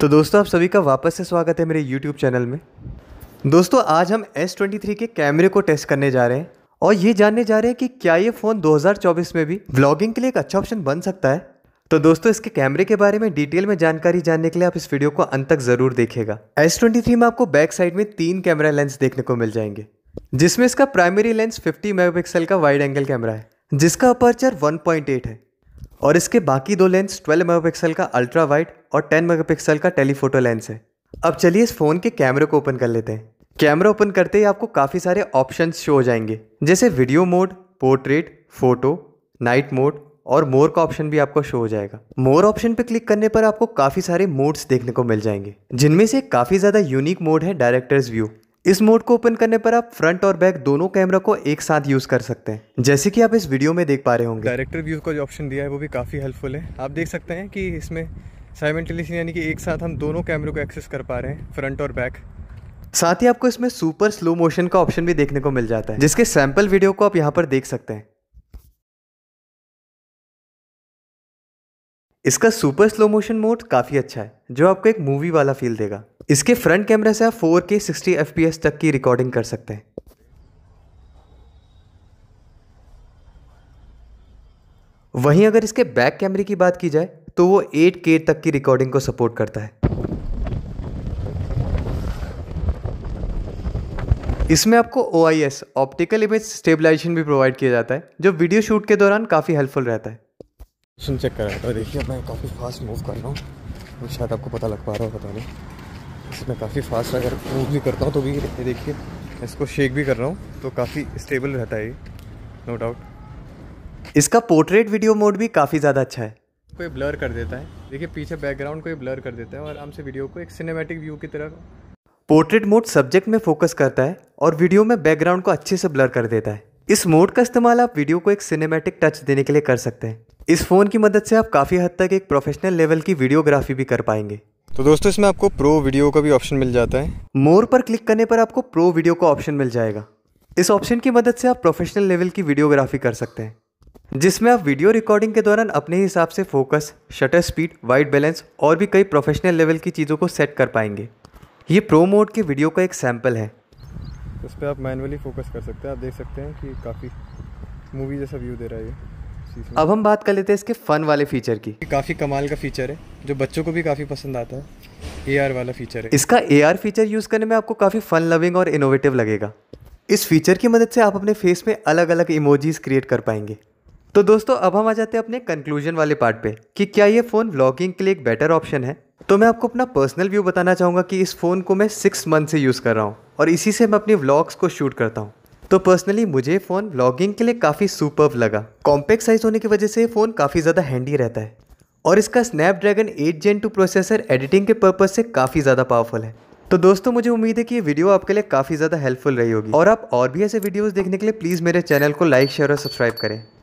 तो दोस्तों आप सभी का वापस से स्वागत है मेरे YouTube चैनल में दोस्तों आज हम S23 के कैमरे को टेस्ट करने जा रहे हैं और ये जानने जा रहे हैं कि क्या ये फ़ोन 2024 में भी व्लॉगिंग के लिए एक अच्छा ऑप्शन बन सकता है तो दोस्तों इसके कैमरे के बारे में डिटेल में जानकारी जानने के लिए आप इस वीडियो को अंत तक ज़रूर देखेगा एस में आपको बैक साइड में तीन कैमरा लेंस देखने को मिल जाएंगे जिसमें इसका प्राइमरी लेंस फिफ्टी मेगा का वाइड एंगल कैमरा है जिसका अपर्चर वन है और इसके बाकी दो लेंस 12 मेगापिक्सल का अल्ट्रा वाइड और 10 मेगापिक्सल का टेलीफोटो लेंस है अब चलिए इस फ़ोन के कैमरे को ओपन कर लेते हैं कैमरा ओपन करते ही आपको काफ़ी सारे ऑप्शन शो हो जाएंगे जैसे video mode portrait photo night mode और मोर का ऑप्शन भी आपको शो हो जाएगा मोर ऑप्शन पे क्लिक करने पर आपको काफ़ी सारे मोड्स देखने को मिल जाएंगे जिनमें से काफ़ी ज़्यादा यूनिक मोड है डायरेक्टर्स व्यू इस मोड को ओपन करने पर आप फ्रंट और बैक दोनों कैमरा को एक साथ यूज कर सकते हैं जैसे कि आप इस वीडियो में देख पा रहे होंगे डायरेक्टर व्यू का जो ऑप्शन दिया है वो भी काफी हेल्पफुल है आप देख सकते हैं कि इसमें साइमेंटेलिशन यानी कि एक साथ हम दोनों कैमरों को एक्सेस कर पा रहे हैं फ्रंट और बैक साथ ही आपको इसमें सुपर स्लो मोशन का ऑप्शन भी देखने को मिल जाता है जिसके सैंपल वीडियो को आप यहाँ पर देख सकते हैं इसका सुपर स्लो मोशन मोड काफ़ी अच्छा है जो आपको एक मूवी वाला फील देगा इसके फ्रंट कैमरे से आप 4K 60 FPS तक की रिकॉर्डिंग कर सकते हैं वहीं अगर इसके बैक कैमरे की बात की जाए तो वो 8K तक की रिकॉर्डिंग को सपोर्ट करता है इसमें आपको ओ ऑप्टिकल इमेज स्टेबलाइजेशन भी प्रोवाइड किया जाता है जो वीडियो शूट के दौरान काफ़ी हेल्पफुल रहता है सुन चेक कर रहा था देखिए मैं काफ़ी फास्ट मूव कर रहा हूँ शायद आपको पता लग पा रहा हो पता नहीं इसमें काफ़ी फास्ट अगर मूव भी करता हूँ तो भी ये देखिए इसको शेक भी कर रहा हूँ तो काफ़ी स्टेबल रहता है ये नो डाउट इसका पोर्ट्रेट वीडियो मोड भी काफ़ी ज़्यादा अच्छा है कोई ब्लर कर देता है देखिए पीछे बैकग्राउंड को ये ब्लर कर देता है और आराम से वीडियो को एक सिनेमेटिक व्यू की तरह पोर्ट्रेट मोड सब्जेक्ट में फोकस करता है और वीडियो में बैकग्राउंड को अच्छे से ब्लर कर देता है इस मोड का इस्तेमाल आप वीडियो को एक सिनेमेटिक टच देने के लिए कर सकते हैं इस फ़ोन की मदद से आप काफ़ी हद तक एक प्रोफेशनल लेवल की वीडियोग्राफी भी कर पाएंगे तो दोस्तों इसमें आपको प्रो वीडियो का भी ऑप्शन मिल जाता है मोर पर क्लिक करने पर आपको प्रो वीडियो का ऑप्शन मिल जाएगा इस ऑप्शन की मदद से आप प्रोफेशनल लेवल की वीडियोग्राफी कर सकते हैं जिसमें आप वीडियो रिकॉर्डिंग के दौरान अपने हिसाब से focus shutter speed white balance और भी कई प्रोफेशनल लेवल की चीज़ों को सेट कर पाएंगे ये प्रो मोड के वीडियो का एक सैम्पल है उस पर आप मैनुअली फोकस कर सकते हैं आप देख सकते हैं कि काफ़ी मूवी जैसा व्यू दे रहा है ये इसमें अब हम बात कर लेते हैं इसके फ़न वाले फीचर की काफ़ी कमाल का फीचर है जो बच्चों को भी काफ़ी पसंद आता है ए वाला फीचर है इसका ए फीचर यूज़ करने में आपको काफ़ी फ़न लविंग और इनोवेटिव लगेगा इस फीचर की मदद से आप अपने फेस में अलग अलग इमोजीज क्रिएट कर पाएंगे तो दोस्तों अब हम आ जाते हैं अपने कंक्लूजन वाले पार्ट पे कि क्या ये फ़ोन व्लॉगिंग के लिए एक बेटर ऑप्शन है तो मैं आपको अपना पर्सनल व्यू बताना चाहूंगा कि इस फ़ोन को मैं सिक्स मंथ से यूज़ कर रहा हूँ और इसी से मैं अपने व्लॉग्स को शूट करता हूँ तो पर्सनली मुझे फ़ोन व्लॉगिंग के लिए काफ़ी सुपर लगा कॉम्पैक्ट साइज़ होने की वजह से फ़ोन काफ़ी ज़्यादा हैंडी रहता है और इसका स्नैपड्रैगन 8 जेन 2 प्रोसेसर एडिटिंग के पर्पज़ से काफ़ी ज़्यादा पावरफुल है तो दोस्तों मुझे उम्मीद है कि ये वीडियो आपके लिए काफ़ी ज़्यादा हेल्पफुल रही होगी और आप और भी ऐसे वीडियोज देखने के लिए प्लीज़ मेरे चैनल को लाइक शेयर और सब्सक्राइब करें